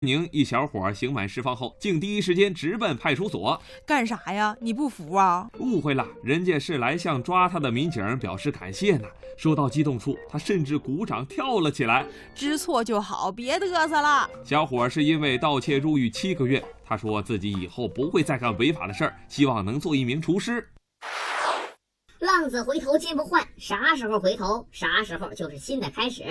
宁一小伙刑满释放后，竟第一时间直奔派出所，干啥呀？你不服啊？误会了，人家是来向抓他的民警表示感谢呢。说到激动处，他甚至鼓掌跳了起来。知错就好，别嘚瑟了。小伙是因为盗窃入狱七个月，他说自己以后不会再干违法的事儿，希望能做一名厨师。浪子回头金不换，啥时候回头，啥时候就是新的开始。